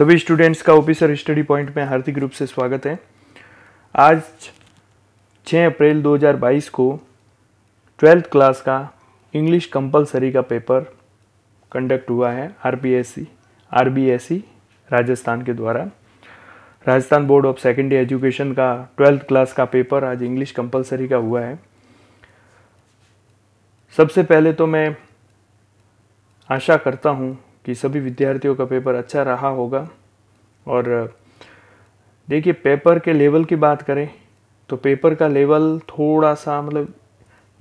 सभी स्टूडेंट्स का officer study point में हार्दिक रूप से स्वागत है आज 6 अप्रैल 2022 को ट्वेल्थ क्लास का इंग्लिश कंपलसरी का पेपर कंडक्ट हुआ है RPSC RBSC e, e Rajasthan के द्वारा Rajasthan board of secondary education का ट्वेल्थ क्लास का पेपर आज इंग्लिश कंपलसरी का हुआ है सबसे पहले तो मैं आशा करता हूँ कि सभी विद्यार्थियों का पेपर अच्छा रहा होगा और देखिए पेपर के लेवल की बात करें तो पेपर का लेवल थोड़ा सा मतलब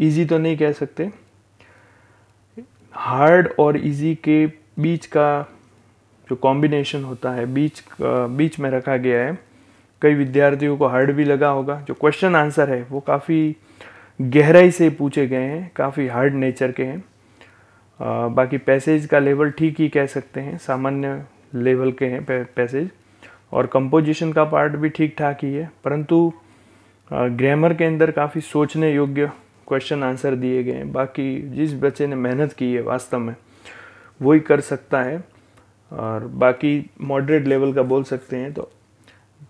इजी तो नहीं कह सकते हार्ड और इजी के बीच का जो कॉम्बिनेशन होता है बीच बीच में रखा गया है कई विद्यार्थियों को हार्ड भी लगा होगा जो क्वेश्चन आंसर है वो काफ़ी गहराई से पूछे गए हैं काफ़ी हार्ड नेचर के हैं बाकी पैसेज का लेवल ठीक ही कह सकते हैं सामान्य लेवल के हैं पैसेज और कंपोजिशन का पार्ट भी ठीक ठाक ही है परंतु ग्रामर के अंदर काफ़ी सोचने योग्य क्वेश्चन आंसर दिए गए हैं बाकी जिस बच्चे ने मेहनत की है वास्तव में वही कर सकता है और बाकी मॉडरेट लेवल का बोल सकते हैं तो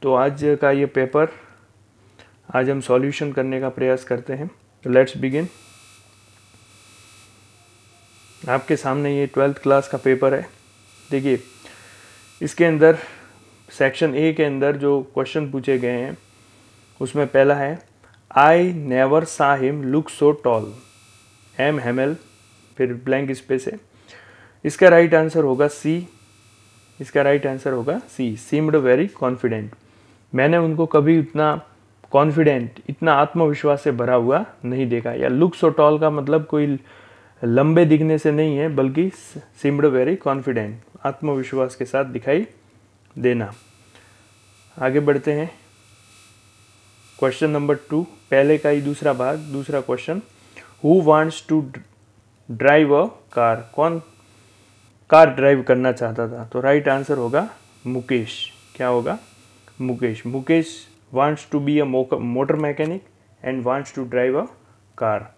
तो आज का ये पेपर आज हम सॉल्यूशन करने का प्रयास करते हैं लेट्स बिगिन आपके सामने ये ट्वेल्थ क्लास का पेपर है देखिए इसके अंदर सेक्शन ए के अंदर जो क्वेश्चन पूछे गए हैं उसमें पहला है I never saw him look so tall एम हेमल फिर ब्लैंक स्पेस है इसका राइट आंसर होगा सी इसका राइट आंसर होगा सी सीम्ड वेरी कॉन्फिडेंट मैंने उनको कभी इतना कॉन्फिडेंट इतना आत्मविश्वास से भरा हुआ नहीं देखा या लुक सो टॉल का मतलब कोई लंबे दिखने से नहीं है बल्कि सिमड वेरी कॉन्फिडेंट आत्मविश्वास के साथ दिखाई देना आगे बढ़ते हैं क्वेश्चन नंबर टू पहले का ही दूसरा भाग दूसरा question who wants to drive a car कौन कार ड्राइव करना चाहता था तो राइट right आंसर होगा मुकेश क्या होगा Mukesh Mukesh wants to be a motor mechanic and wants to drive a car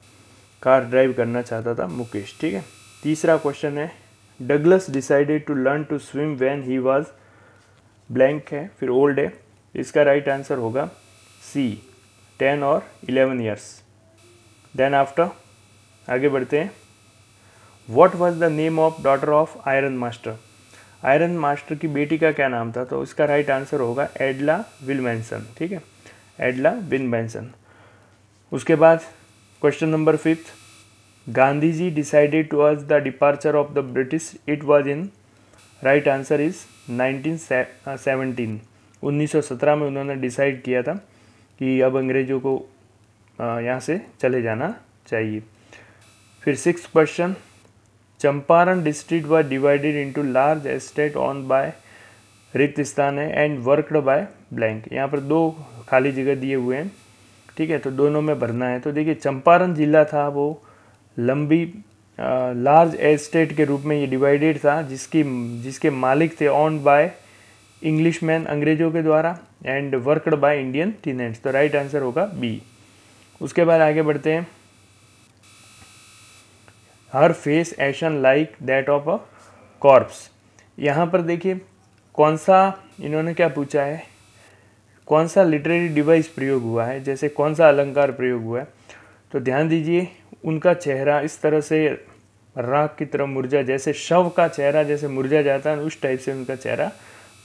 car drive करना चाहता था मुकेश ठीक है तीसरा क्वेश्चन है Douglas decided to learn to swim when he was blank है फिर ओल्ड है इसका राइट right आंसर होगा सी टेन और इलेवन ईयर्स देन आफ्टर आगे बढ़ते हैं what was the name of daughter of iron master iron master की बेटी का क्या नाम था तो इसका राइट आंसर होगा एडला विलमैनसन ठीक है एडला विलमैनसन उसके बाद question number fifth Gandhi decided to urge the departure of the British it was in right answer is nineteen seventeen उन्नीस सौ सत्रह में उन्होंने डिसाइड किया था कि अब अंग्रेज़ों को uh, यहाँ से चले जाना चाहिए फिर सिक्स क्वेश्चन चंपारण डिस्ट्रिक्ट व divided into large estate owned by रिक्त स्थान है एंड वर्कड बाय ब्लैंक यहाँ पर दो खाली जगह दिए हुए हैं ठीक है तो दोनों में भरना है तो देखिए चंपारण ज़िला था वो लंबी लार्ज एस्टेट के रूप में ये डिवाइडेड था जिसकी जिसके मालिक थे ऑन बाय इंग्लिश मैन अंग्रेजों के द्वारा and worked by Indian tenants तो राइट आंसर होगा बी उसके बाद आगे बढ़ते हैं her face ashen like that of a corpse यहाँ पर देखिए कौन सा इन्होंने क्या पूछा है कौन सा लिटरेरी डिवाइस प्रयोग हुआ है जैसे कौन सा अलंकार प्रयोग हुआ है तो ध्यान दीजिए उनका चेहरा इस तरह से राख की तरह मुरझा जैसे शव का चेहरा जैसे मुरझा जाता है उस टाइप से उनका चेहरा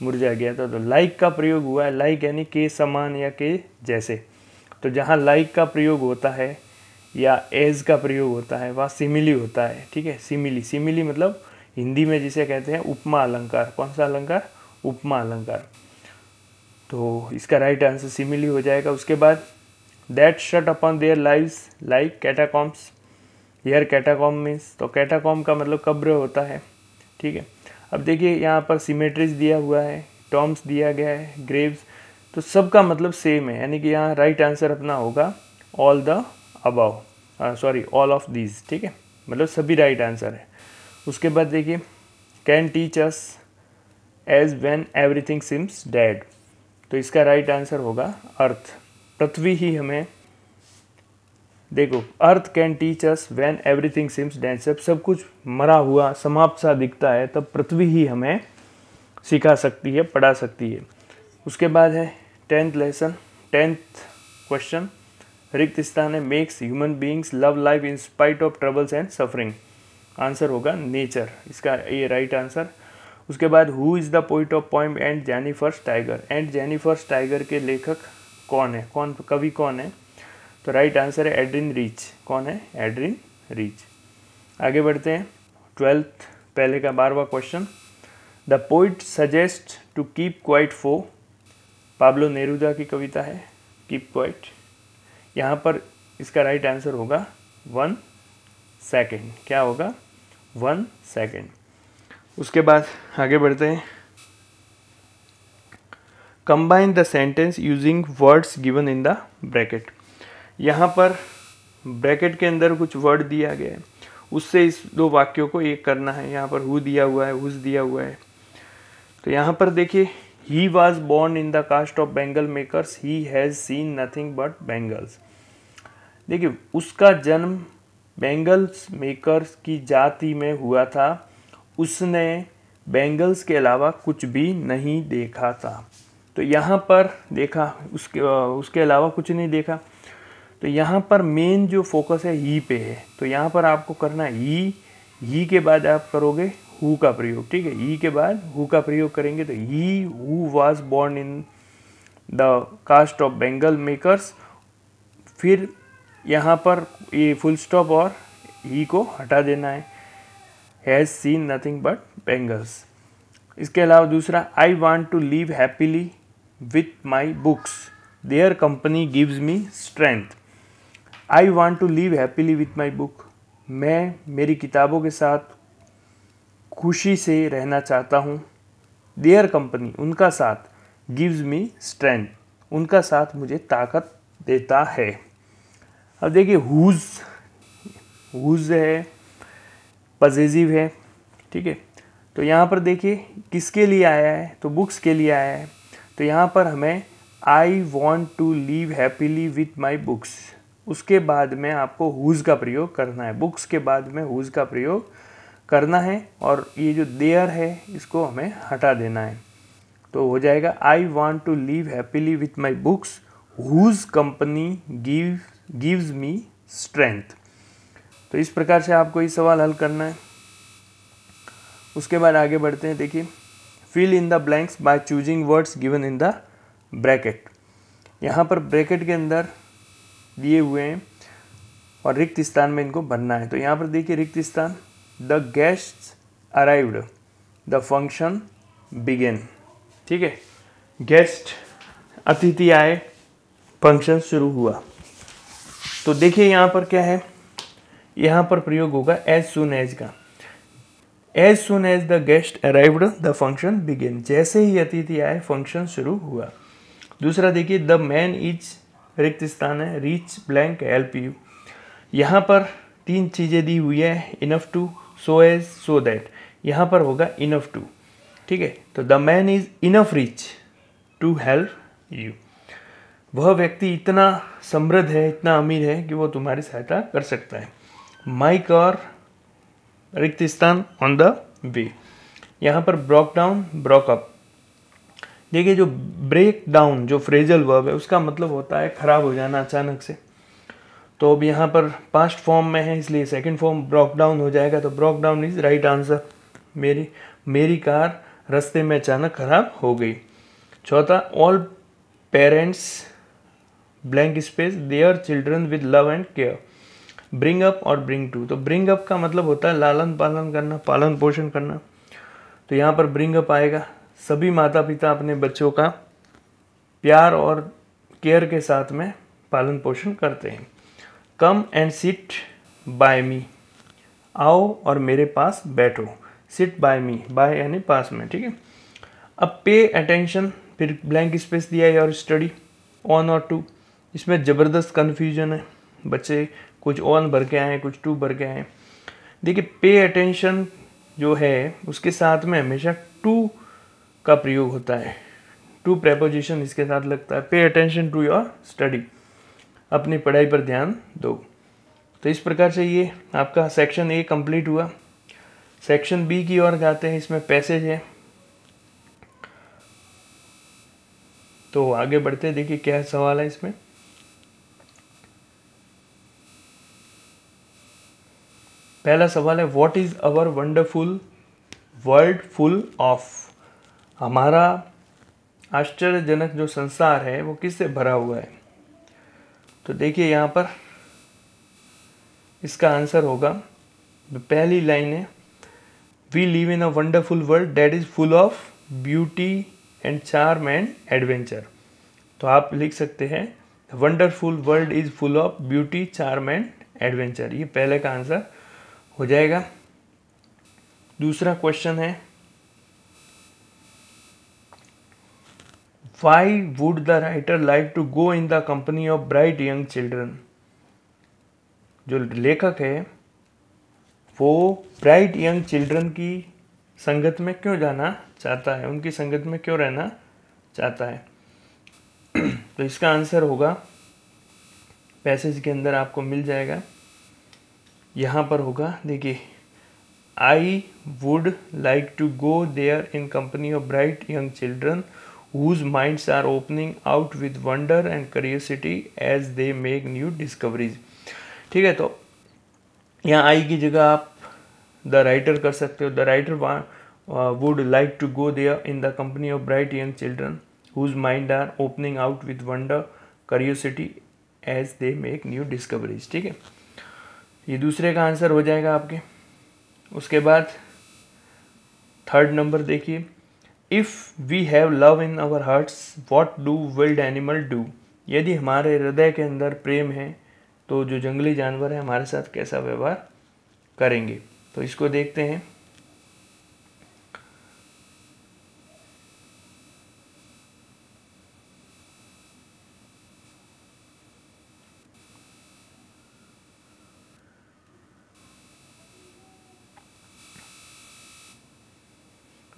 मुरझा गया था तो लाइक का प्रयोग हुआ है लाइक यानी के समान या के जैसे तो जहाँ लाइक का प्रयोग होता है या एज का प्रयोग होता है वहाँ सिमिली होता है ठीक है सिमिली सिमिली मतलब हिंदी में जिसे कहते हैं उपमा अलंकार कौन सा अलंकार उपमा अलंकार तो इसका राइट आंसर सिमिली हो जाएगा उसके बाद that shut upon their lives like catacombs here catacomb means तो कैटाकॉम का मतलब कब्र होता है ठीक है अब देखिए यहाँ पर सीमेट्रीज दिया हुआ है टॉम्स दिया गया है ग्रेव्स तो सबका मतलब सेम है यानी कि यहाँ राइट आंसर अपना होगा all the above sorry all of these ठीक है मतलब सभी राइट आंसर है उसके बाद देखिए can teach us as when everything seems dead तो इसका राइट आंसर होगा अर्थ पृथ्वी ही हमें देखो earth can teach us when everything seems डेंस जब सब कुछ मरा हुआ समाप्त सा दिखता है तब पृथ्वी ही हमें सिखा सकती है पढ़ा सकती है उसके बाद है टेंथ लेसन टेंथ क्वेश्चन रिक्त स्थान है makes human beings love life in spite of troubles and suffering answer होगा नेचर इसका ये राइट आंसर उसके बाद who is the poet of poem Aunt Jennifer's tiger Aunt Jennifer's tiger के लेखक कौन है कौन कवि कौन है तो राइट आंसर है एड्रिन रीच कौन है एड्रिन रीच आगे बढ़ते हैं ट्वेल्थ पहले का बारवा question the poet suggest to keep quiet for Pablo Neruda की कविता है कीप क्वाइट यहाँ पर इसका राइट आंसर होगा वन सेकेंड क्या होगा वन सेकेंड उसके बाद आगे बढ़ते हैं combine the sentence using words given in the bracket यहाँ पर ब्रैकेट के अंदर कुछ वर्ड दिया गया है उससे इस दो वाक्यों को एक करना है यहाँ पर हु दिया हुआ है हुज दिया हुआ है तो यहाँ पर देखिए he was born in the caste of bangle makers he has seen nothing but bangles देखिए उसका जन्म बेंगल्स मेकर्स की जाति में हुआ था उसने बेंगल्स के अलावा कुछ भी नहीं देखा था तो यहाँ पर देखा उसके उसके अलावा कुछ नहीं देखा तो यहाँ पर मेन जो फोकस है ही पे है तो यहाँ पर आपको करना ही ही के बाद आप करोगे हु का प्रयोग ठीक है ही के बाद हु का प्रयोग करेंगे तो he who was born in the caste of bangle makers फिर यहाँ पर ये फुल स्टॉप और ही को हटा देना है has seen nothing but bangles इसके अलावा दूसरा I want to live happily with my books their company gives me strength I want to live happily with my book मैं मेरी किताबों के साथ खुशी से रहना चाहता हूँ देयर कंपनी उनका साथ गिव्स मी स्ट्रेंथ उनका साथ मुझे ताकत देता है अब देखिए हुज हुज है पजेजिव है ठीक है तो यहाँ पर देखिए किसके लिए आया है तो बुक्स के लिए आया है तो यहाँ पर हमें I want to live happily with my books उसके बाद में आपको हुज़ का प्रयोग करना है बुक्स के बाद में हुज़ का प्रयोग करना है और ये जो देयर है इसको हमें हटा देना है तो हो जाएगा I want to live happily with my books whose company give gives me strength तो इस प्रकार से आपको ये सवाल हल करना है उसके बाद आगे बढ़ते हैं देखिए fill in the blanks by choosing words given in the bracket यहाँ पर ब्रैकेट के अंदर दिए हुए हैं और रिक्त स्थान में इनको भरना है तो यहाँ पर देखिए रिक्त स्थान the guest arrived the function began ठीक है गेस्ट अतिथि आए फंक्शन शुरू हुआ तो देखिए यहाँ पर क्या है यहाँ पर प्रयोग होगा एज सुन एज का as soon as the guest arrived the function begin जैसे ही अतिथि आए फंक्शन शुरू हुआ दूसरा देखिए द मैन इज रिक्त स्थान है रीच ब्लैंक हेल्प यू यहाँ पर तीन चीज़ें दी हुई है enough to so as so that यहाँ पर होगा इनफ टू ठीक है तो the man is enough rich to help you वह व्यक्ति इतना समृद्ध है इतना अमीर है कि वो तुम्हारी सहायता कर सकता है माई कार रिक्त स्थान ऑन द वे यहाँ पर ब्रॉक डाउन ब्रॉकअप देखिए जो ब्रेक डाउन जो फ्रेजल वर्ब है उसका मतलब होता है ख़राब हो जाना अचानक से तो अब यहाँ पर पास्ट फॉर्म में है इसलिए सेकंड फॉर्म ब्रॉक डाउन हो जाएगा तो broke down is right answer मेरी मेरी कार रास्ते में अचानक ख़राब हो गई चौथा all parents blank space their children with love and care bring up और ब्रिंग टू तो ब्रिंग अप का मतलब होता है लालन पालन करना पालन पोषण करना तो यहाँ पर ब्रिंग अप आएगा सभी माता पिता अपने बच्चों का प्यार और केयर के साथ में पालन पोषण करते हैं come and sit by me आओ और मेरे पास बैठो सिट बाय मी बाय यानी पास में ठीक है अब पे अटेंशन फिर ब्लैंक स्पेस दिया है और स्टडी ऑन और टू इसमें ज़बरदस्त कन्फ्यूजन है बच्चे कुछ वन भर के आए कुछ टू भर के आए देखिए पे अटेंशन जो है उसके साथ में हमेशा टू का प्रयोग होता है टू प्रेपोजिशन इसके साथ लगता है pay attention to your study अपनी पढ़ाई पर ध्यान दो तो इस प्रकार से ये आपका सेक्शन ए कंप्लीट हुआ सेक्शन बी की ओर जाते हैं इसमें पैसेज है तो आगे बढ़ते देखिए क्या सवाल है इसमें पहला सवाल है what is our wonderful world full of हमारा आश्चर्यजनक जो संसार है वो किससे भरा हुआ है तो देखिए यहाँ पर इसका आंसर होगा पहली लाइन है we live in a wonderful world that is full of beauty and charm and adventure तो आप लिख सकते हैं wonderful world is full of beauty charm and adventure ये पहले का आंसर हो जाएगा दूसरा क्वेश्चन है why would the writer like to go in the company of bright young children जो लेखक है वो ब्राइट यंग चिल्ड्रन की संगत में क्यों जाना चाहता है उनकी संगत में क्यों रहना चाहता है तो इसका आंसर होगा पैसेज के अंदर आपको मिल जाएगा यहाँ पर होगा देखिए I would like to go there in company of bright young children whose minds are opening out with wonder and curiosity as they make new discoveries ठीक है तो यहाँ आई की जगह आप द राइटर कर सकते हो the writer would like to go there in the company of bright young children whose mind are opening out with wonder curiosity as they make new discoveries ठीक है ये दूसरे का आंसर हो जाएगा आपके उसके बाद थर्ड नंबर देखिए if we have love in our hearts what do wild animal do यदि हमारे हृदय के अंदर प्रेम है तो जो जंगली जानवर है हमारे साथ कैसा व्यवहार करेंगे तो इसको देखते हैं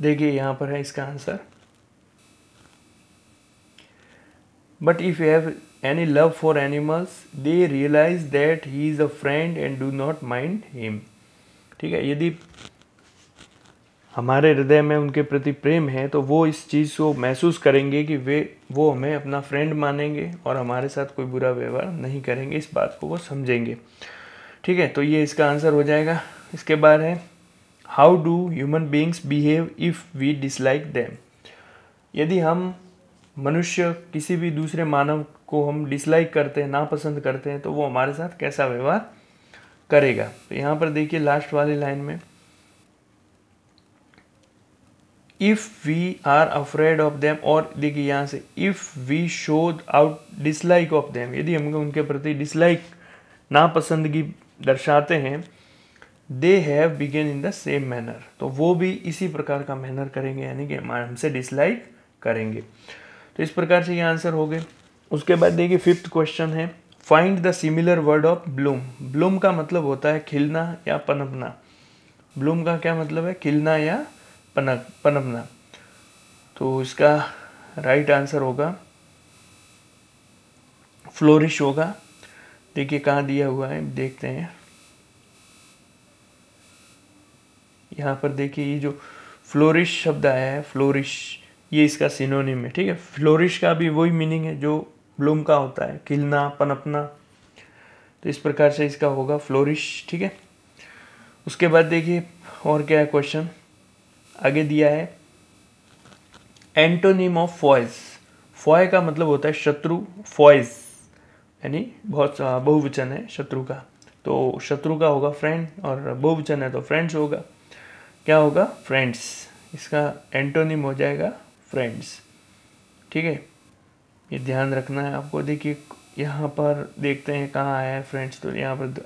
देखिए यहाँ पर है इसका answer but if you have any love for animals they realise that he is a friend and do not mind him ठीक है यदि हमारे हृदय में उनके प्रति प्रेम है तो वो इस चीज़ को महसूस करेंगे कि वे वो हमें अपना फ्रेंड मानेंगे और हमारे साथ कोई बुरा व्यवहार नहीं करेंगे इस बात को वो समझेंगे ठीक है तो ये इसका आंसर हो जाएगा इसके बाद है how do human beings behave if we dislike them यदि हम मनुष्य किसी भी दूसरे मानव को हम डिसलाइक करते हैं नापसंद करते हैं तो वो हमारे साथ कैसा व्यवहार करेगा तो यहाँ पर देखिए लास्ट वाली लाइन में if we are afraid of them और देखिए यहाँ से if we show out dislike of them यदि हम उनके प्रति डिसलाइक नापसंदगी दर्शाते हैं they have begin in the same manner तो वो भी इसी प्रकार का मैनर करेंगे यानी कि हमसे डिसलाइक करेंगे तो इस प्रकार से ये आंसर हो गए उसके बाद देखिए फिफ्थ क्वेश्चन है find the similar word of bloom bloom का मतलब होता है खिलना या पनपना ब्लूम का क्या मतलब है खिलना या पनक पनपना तो इसका राइट आंसर होगा फ्लोरिश होगा देखिए कहाँ दिया हुआ है देखते हैं यहाँ पर देखिए ये जो फ्लोरिश शब्द आया है फ्लोरिश ये इसका सिनोनिम है ठीक है फ्लोरिश का भी वही मीनिंग है जो ब्लूम का होता है खिलना पनपना तो इस प्रकार से इसका होगा फ्लोरिश ठीक है उसके बाद देखिए और क्या है क्वेश्चन आगे दिया है एंटोनिम ऑफ फॉयज फॉय का मतलब होता है शत्रु फॉयज यानी बहुत बहुवचन है शत्रु का तो शत्रु का होगा फ्रेंड और बहुवचन है तो फ्रेंड्स होगा क्या होगा फ्रेंड्स इसका एंटोनिम हो जाएगा फ्रेंड्स ठीक है ये ध्यान रखना है आपको देखिए यहाँ पर देखते हैं कहाँ आया है फ्रेंड्स तो यहाँ पर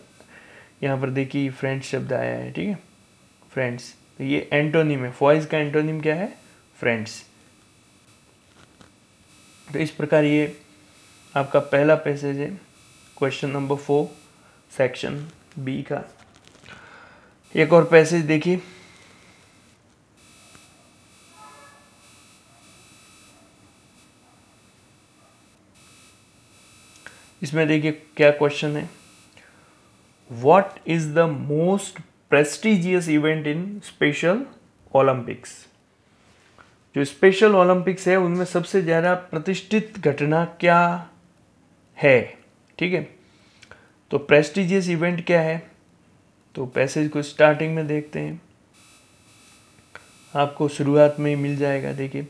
यहाँ पर देखिए फ्रेंड्स शब्द आया है ठीक है फ्रेंड्स तो ये एंटोनिम है फॉइज का एंटोनिम क्या है फ्रेंड्स तो इस प्रकार ये आपका पहला पैसेज है question number four section B का एक और पैसेज देखिए इसमें देखिए क्या क्वेश्चन है what is the most prestigious event in special Olympics जो स्पेशल ओलंपिक्स है उनमें सबसे ज़्यादा प्रतिष्ठित घटना क्या है ठीक है तो प्रेस्टिजियस इवेंट क्या है तो पैसेज को स्टार्टिंग में देखते हैं आपको शुरुआत में ही मिल जाएगा देखिए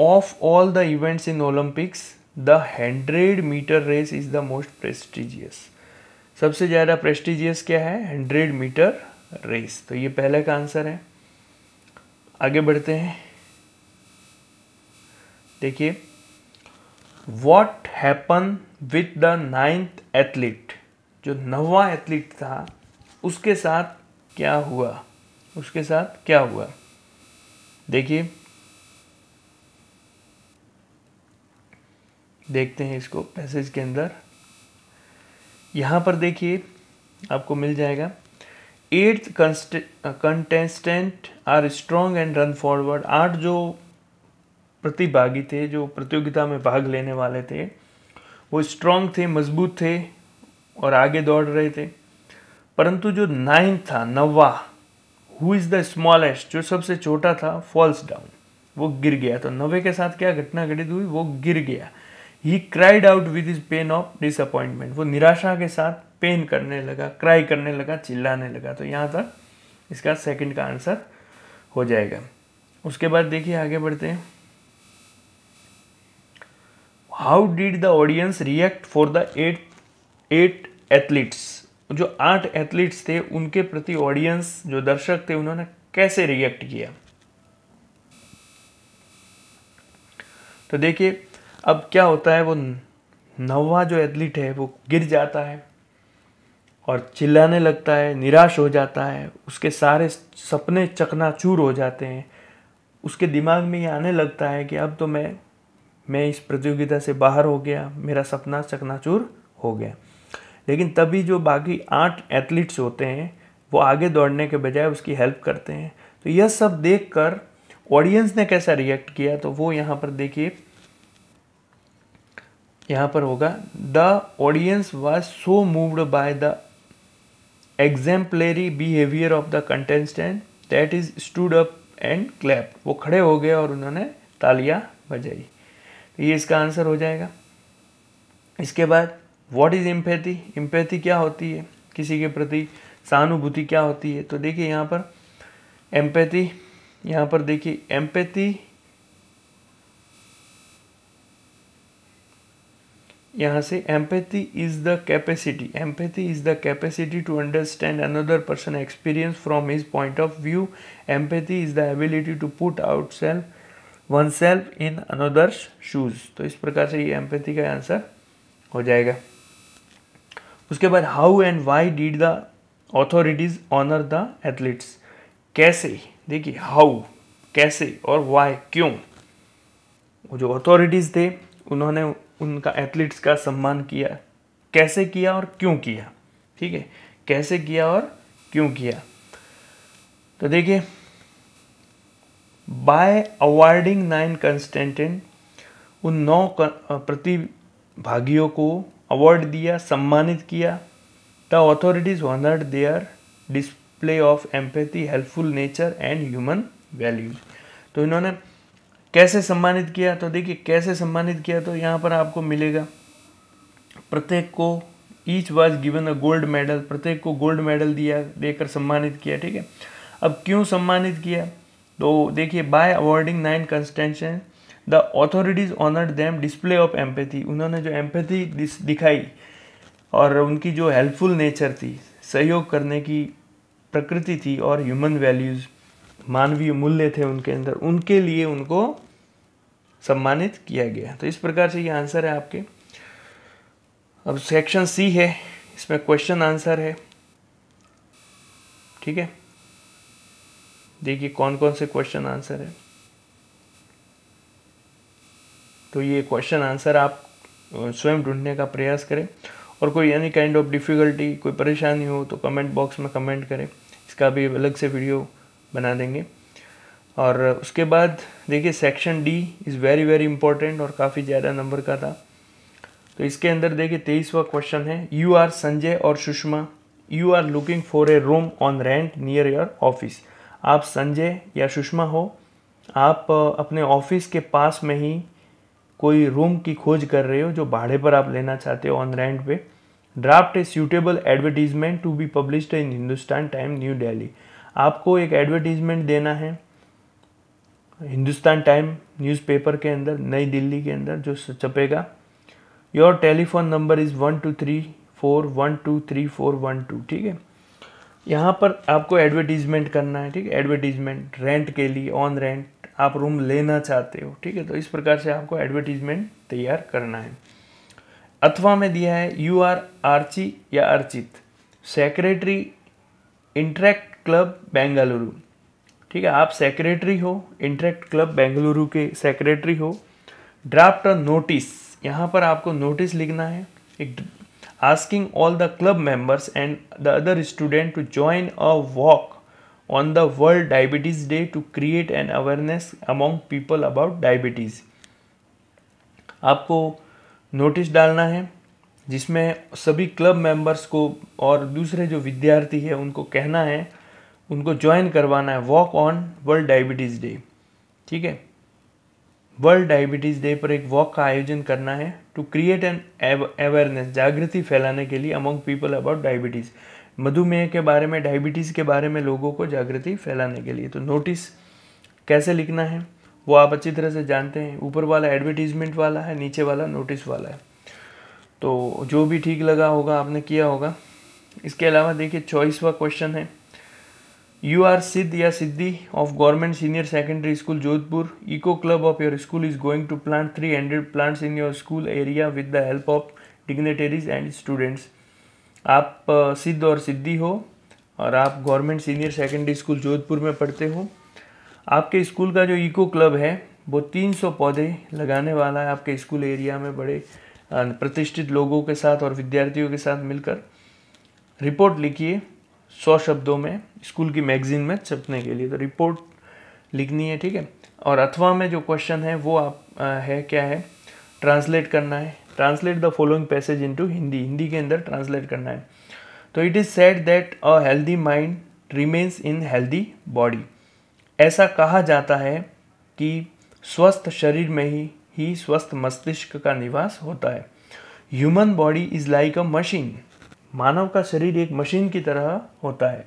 of all the events in Olympics the hundred metre race is the most prestigious सबसे ज़्यादा प्रेस्टिजियस क्या है हंड्रेड मीटर रेस तो ये पहले का आंसर है आगे बढ़ते हैं देखिए what happen with the ninth athlete जो नवा एथलीट था उसके साथ क्या हुआ उसके साथ क्या हुआ देखिए देखते हैं इसको पैसेज के अंदर यहाँ पर देखिए आपको मिल जाएगा eighth contestant are strong and run forward आठ जो प्रतिभागी थे जो प्रतियोगिता में भाग लेने वाले थे वो स्ट्रॉन्ग थे मजबूत थे और आगे दौड़ रहे थे परंतु जो नाइन्थ था नवा हु इज़ द स्मॉलेस्ट जो सबसे छोटा था फॉल्स डाउन वो गिर गया तो नवे के साथ क्या घटना घटित हुई वो गिर गया he cried out with his pain of disappointment वो निराशा के साथ पेन करने लगा क्राई करने लगा चिल्लाने लगा तो यहाँ तक इसका सेकंड का आंसर हो जाएगा उसके बाद देखिए आगे बढ़ते हैं how did the audience react for the eight eight athletes जो आठ एथलीट्स थे उनके प्रति ऑडियंस जो दर्शक थे उन्होंने कैसे रिएक्ट किया तो देखिए अब क्या होता है वो नवा जो एथलीट है वो गिर जाता है और चिल्लाने लगता है निराश हो जाता है उसके सारे सपने चकनाचूर हो जाते हैं उसके दिमाग में ये आने लगता है कि अब तो मैं मैं इस प्रतियोगिता से बाहर हो गया मेरा सपना चकनाचूर हो गया लेकिन तभी जो बाकी आठ एथलीट्स होते हैं वो आगे दौड़ने के बजाय उसकी हेल्प करते हैं तो यह सब देख कर ऑडियंस ने कैसा रिएक्ट किया तो वो यहाँ पर देखिए यहाँ पर होगा the audience was so moved by the exemplary behaviour of the contestant that is stood up and clap वो खड़े हो गए और उन्होंने तालियां बजाई तो ये इसका आंसर हो जाएगा इसके बाद वॉट इज़ इम्पैथी इम्पैथी क्या होती है किसी के प्रति सहानुभूति क्या होती है तो देखिए यहाँ पर एम्पैथी यहाँ पर देखिए एम्पैथी यहाँ से empathy is the capacity empathy is the capacity to understand another person experience from his point of view empathy is the ability to put out self one self in another's shoes तो इस प्रकार से ये empathy का answer हो जाएगा उसके बाद how and why did the authorities honour the athletes कैसे देखिए हाउ कैसे और वाई क्यों जो अथॉरिटीज़ थे उन्होंने उनका एथलीट्स का सम्मान किया कैसे किया और क्यों किया ठीक है कैसे किया और क्यों किया तो देखिए बाय अवार्डिंग नाइन कंस्टेंटेंट उन नौ प्रतिभागियों को अवार्ड दिया सम्मानित किया the authorities honoured their display of empathy helpful nature and human values तो इन्होंने कैसे सम्मानित किया तो देखिए कैसे सम्मानित किया तो यहाँ पर आपको मिलेगा प्रत्येक को each was given a gold medal प्रत्येक को गोल्ड मेडल दिया देकर सम्मानित किया ठीक है अब क्यों सम्मानित किया तो देखिए by awarding nine contestants the authorities honoured them display of empathy उन्होंने जो एम्पैथी दिखाई और उनकी जो हेल्पफुल नेचर थी सहयोग करने की प्रकृति थी और ह्यूमन वैल्यूज़ मानवीय मूल्य थे उनके अंदर उनके लिए उनको सम्मानित किया गया तो इस प्रकार से ये आंसर है आपके अब सेक्शन सी है इसमें क्वेश्चन आंसर है ठीक है देखिए कौन कौन से क्वेश्चन आंसर है तो ये क्वेश्चन आंसर आप स्वयं ढूंढने का प्रयास करें और कोई एनी काइंड ऑफ डिफ़िकल्टी कोई परेशानी हो तो कमेंट बॉक्स में कमेंट करें इसका भी अलग से वीडियो बना देंगे और उसके बाद देखिए section D is very very important और काफ़ी ज़्यादा नंबर का था तो इसके अंदर देखिए तेईसवा क्वेश्चन है यू आर संजय और Sushma you are looking for a room on rent near your office आप संजय या सुषमा हो आप अपने ऑफिस के पास में ही कोई रूम की खोज कर रहे हो जो भाड़े पर आप लेना चाहते हो ऑन रेंट पे draft a suitable advertisement to be published in Hindustan Time New Delhi आपको एक एडवर्टीज़मेंट देना है हिंदुस्तान टाइम न्यूज़पेपर के अंदर नई दिल्ली के अंदर जो छपेगा your telephone number is one two three four one two three four one two ठीक है यहाँ पर आपको एडवर्टीज़मेंट करना है ठीक है एडवर्टीज़मेंट रेंट के लिए ऑन रेंट आप रूम लेना चाहते हो ठीक है तो इस प्रकार से आपको एडवर्टीज़मेंट तैयार करना है अथवा में दिया है यू आर आर्ची या Archit secretary interact club Bengaluru ठीक है आप सेक्रेटरी हो इंटरेक्ट क्लब बेंगलुरु के सेक्रेटरी हो ड्राफ्ट और नोटिस यहाँ पर आपको नोटिस लिखना है एक asking all the club members and the other student to join a walk on the world diabetes day to create an awareness among people about diabetes आपको नोटिस डालना है जिसमें सभी क्लब मेंबर्स को और दूसरे जो विद्यार्थी है उनको कहना है उनको ज्वाइन करवाना है walk on world diabetes day ठीक है वर्ल्ड डायबिटीज़ डे पर एक वॉक का आयोजन करना है टू क्रिएट एन अवेयरनेस जागृति फैलाने के लिए अमंग पीपल अबाउट डायबिटीज़ मधुमेह के बारे में डायबिटीज़ के बारे में लोगों को जागृति फैलाने के लिए तो नोटिस कैसे लिखना है वो आप अच्छी तरह से जानते हैं ऊपर वाला एडवर्टीजमेंट वाला है नीचे वाला नोटिस वाला है तो जो भी ठीक लगा होगा आपने किया होगा इसके अलावा देखिए चॉइस व क्वेश्चन है यू आर सिद्ध या Siddhi of government senior secondary school Jodhpur eco club of your school is going to plant three hundred plants in your school area with the help of dignitaries and students आप सिद्ध और सिद्धि हो और आप government senior secondary school Jodhpur में पढ़ते हो आपके school का जो इको क्लब है वो तीन सौ पौधे लगाने वाला है आपके स्कूल एरिया में बड़े प्रतिष्ठित लोगों के साथ और विद्यार्थियों के साथ मिलकर रिपोर्ट लिखिए सौ शब्दों में स्कूल की मैगजीन में छपने के लिए तो रिपोर्ट लिखनी है ठीक है और अथवा में जो क्वेश्चन है वो आप आ, है क्या है ट्रांसलेट करना है translate the following passage into Hindi Hindi के अंदर ट्रांसलेट करना है तो it is said that a healthy mind remains in healthy body ऐसा कहा जाता है कि स्वस्थ शरीर में ही ही स्वस्थ मस्तिष्क का निवास होता है human body is like a machine मानव का शरीर एक मशीन की तरह होता है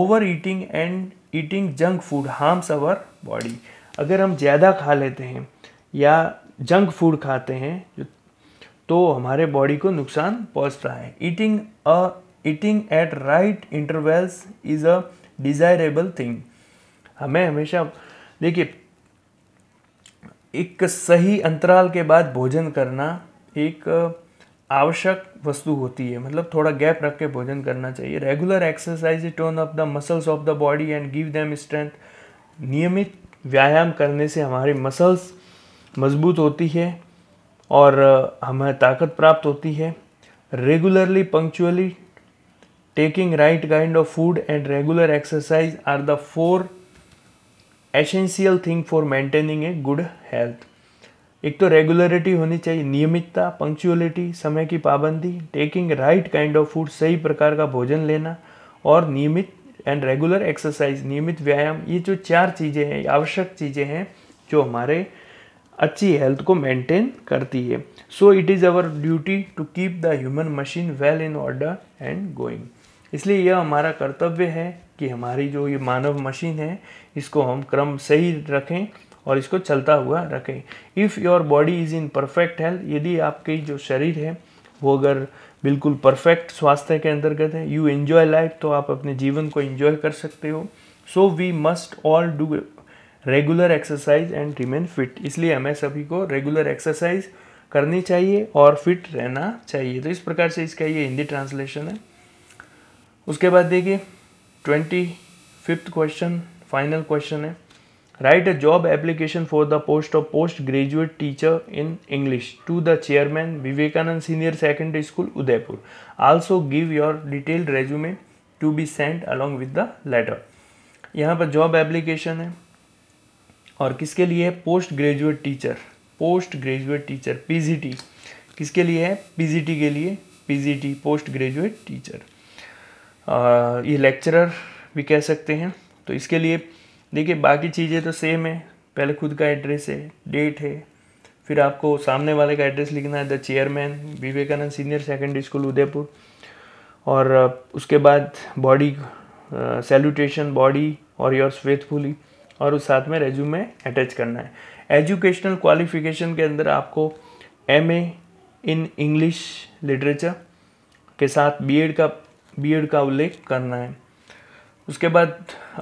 over eating and eating junk food harms our body अगर हम ज़्यादा खा लेते हैं या जंक फूड खाते हैं तो हमारे बॉडी को नुकसान पहुंचता है eating a eating at right intervals is a desirable thing हमें हमेशा देखिए एक सही अंतराल के बाद भोजन करना एक आवश्यक वस्तु होती है मतलब थोड़ा गैप रख के भोजन करना चाहिए regular exercise tone up the muscles of the body and give them strength नियमित व्यायाम करने से हमारे मसल्स मजबूत होती है और हमें ताकत प्राप्त होती है regularly punctually taking right kind of food and regular exercise are the four essential thing for maintaining a good health एक तो रेगुलरिटी होनी चाहिए नियमितता पंक्चुअलिटी समय की पाबंदी taking right kind of food सही प्रकार का भोजन लेना और नियमित एंड रेगुलर एक्सरसाइज नियमित व्यायाम ये जो चार चीज़ें हैं आवश्यक चीज़ें हैं जो हमारे अच्छी हेल्थ को मेंटेन करती है so it is our duty to keep the human machine well in order and going इसलिए यह हमारा कर्तव्य है कि हमारी जो ये मानव मशीन है इसको हम क्रम सही रखें और इसको चलता हुआ रखें if your body is in perfect health यदि आपकी जो शरीर है वो अगर बिल्कुल परफेक्ट स्वास्थ्य के अंतर्गत है यू एन्जॉय लाइफ तो आप अपने जीवन को एन्जॉय कर सकते हो so we must all do regular exercise and remain fit इसलिए हमें सभी को रेगुलर एक्सरसाइज करनी चाहिए और फिट रहना चाहिए तो इस प्रकार से इसका ये हिंदी ट्रांसलेशन है उसके बाद देखिए twenty fifth question final question है write a job application for the post of postgraduate teacher in English to the chairman Vivekanand Senior Secondary School Udaipur. Also give your detailed resume to be sent along with the letter. यहाँ पर job application है और किसके लिए है post graduate teacher post graduate teacher PGT किसके लिए है पीजीटी के लिए पीजीटी पोस्ट ग्रेजुएट टीचर ये लेक्चरर भी कह सकते हैं तो इसके लिए देखिए बाकी चीज़ें तो सेम है पहले खुद का एड्रेस है डेट है फिर आपको सामने वाले का एड्रेस लिखना है the chairman Vivekananda senior secondary school Udaipur और उसके बाद बॉडी सैल्यूटेशन बॉडी और योर फेथफुली और उस साथ में रेज्यूमे अटैच करना है एजुकेशनल क्वालिफिकेशन के अंदर आपको एम इन इंग्लिश लिटरेचर के साथ बी का बी का उल्लेख करना है उसके बाद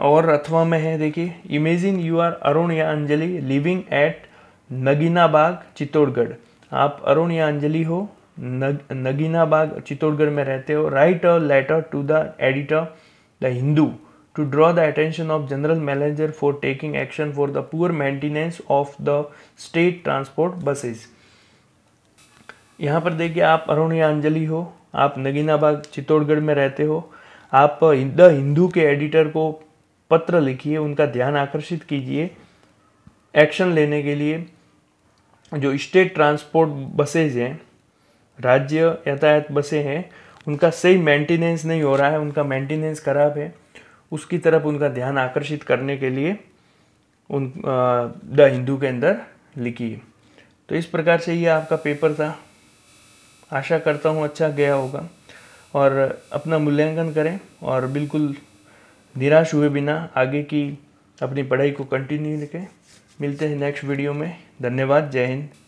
और अथवा में है देखिए इमेजिन यू आर अरुण या अंजलि लिविंग एट बाग चित्तौड़गढ़ आप अरुण या अंजलि हो नग बाग चित्तौड़गढ़ में रहते हो write a letter to the editor the Hindu to draw the attention of general manager for taking action for the poor maintenance of the state transport buses यहाँ पर देखिए आप अरुण या अंजलि हो आप नगीना बाग चित्तौड़गढ़ में रहते हो आप द हिंदू के एडिटर को पत्र लिखिए उनका ध्यान आकर्षित कीजिए एक्शन लेने के लिए जो स्टेट ट्रांसपोर्ट बसेज हैं राज्य यातायात बसें हैं उनका सही मेंटेनेंस नहीं हो रहा है उनका मेंटेनेंस खराब है उसकी तरफ उनका ध्यान आकर्षित करने के लिए उन द हिंदू के अंदर लिखिए तो इस प्रकार से ये आपका पेपर था आशा करता हूँ अच्छा गया होगा और अपना मूल्यांकन करें और बिल्कुल निराश हुए बिना आगे की अपनी पढ़ाई को कंटिन्यू रखें मिलते हैं नेक्स्ट वीडियो में धन्यवाद जय हिंद